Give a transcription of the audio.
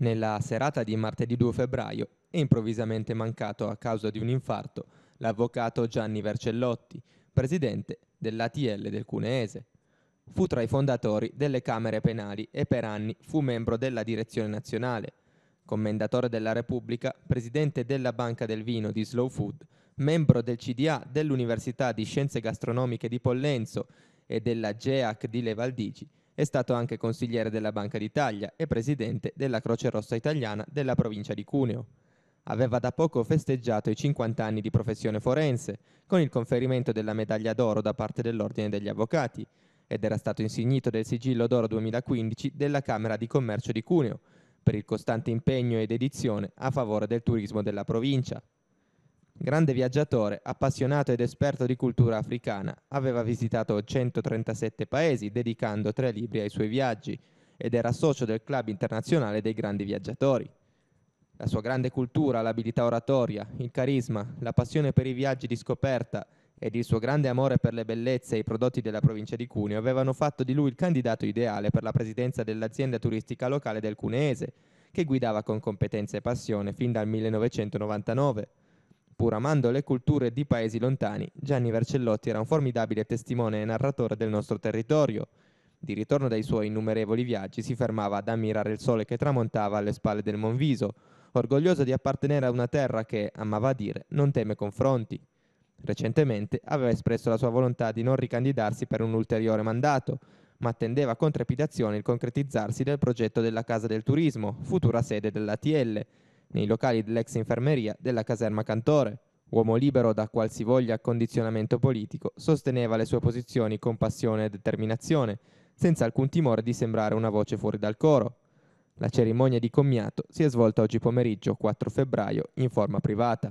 Nella serata di martedì 2 febbraio è improvvisamente mancato a causa di un infarto l'avvocato Gianni Vercellotti, presidente dell'ATL del Cuneese. Fu tra i fondatori delle Camere Penali e per anni fu membro della Direzione Nazionale. Commendatore della Repubblica, presidente della Banca del Vino di Slow Food, membro del CDA dell'Università di Scienze Gastronomiche di Pollenzo e della GEAC di Levaldigi, è stato anche consigliere della Banca d'Italia e presidente della Croce Rossa Italiana della provincia di Cuneo. Aveva da poco festeggiato i 50 anni di professione forense, con il conferimento della medaglia d'oro da parte dell'Ordine degli Avvocati, ed era stato insignito del sigillo d'oro 2015 della Camera di Commercio di Cuneo, per il costante impegno e dedizione a favore del turismo della provincia. Grande viaggiatore, appassionato ed esperto di cultura africana, aveva visitato 137 paesi dedicando tre libri ai suoi viaggi ed era socio del Club Internazionale dei Grandi Viaggiatori. La sua grande cultura, l'abilità oratoria, il carisma, la passione per i viaggi di scoperta ed il suo grande amore per le bellezze e i prodotti della provincia di Cuneo avevano fatto di lui il candidato ideale per la presidenza dell'azienda turistica locale del Cuneese, che guidava con competenza e passione fin dal 1999 pur amando le culture di paesi lontani, Gianni Vercellotti era un formidabile testimone e narratore del nostro territorio. Di ritorno dai suoi innumerevoli viaggi si fermava ad ammirare il sole che tramontava alle spalle del Monviso, orgoglioso di appartenere a una terra che, amava dire, non teme confronti. Recentemente aveva espresso la sua volontà di non ricandidarsi per un ulteriore mandato, ma attendeva con trepidazione il concretizzarsi del progetto della Casa del Turismo, futura sede dell'ATL, nei locali dell'ex infermeria della caserma Cantore. Uomo libero da qualsivoglia condizionamento politico, sosteneva le sue posizioni con passione e determinazione, senza alcun timore di sembrare una voce fuori dal coro. La cerimonia di commiato si è svolta oggi pomeriggio 4 febbraio in forma privata.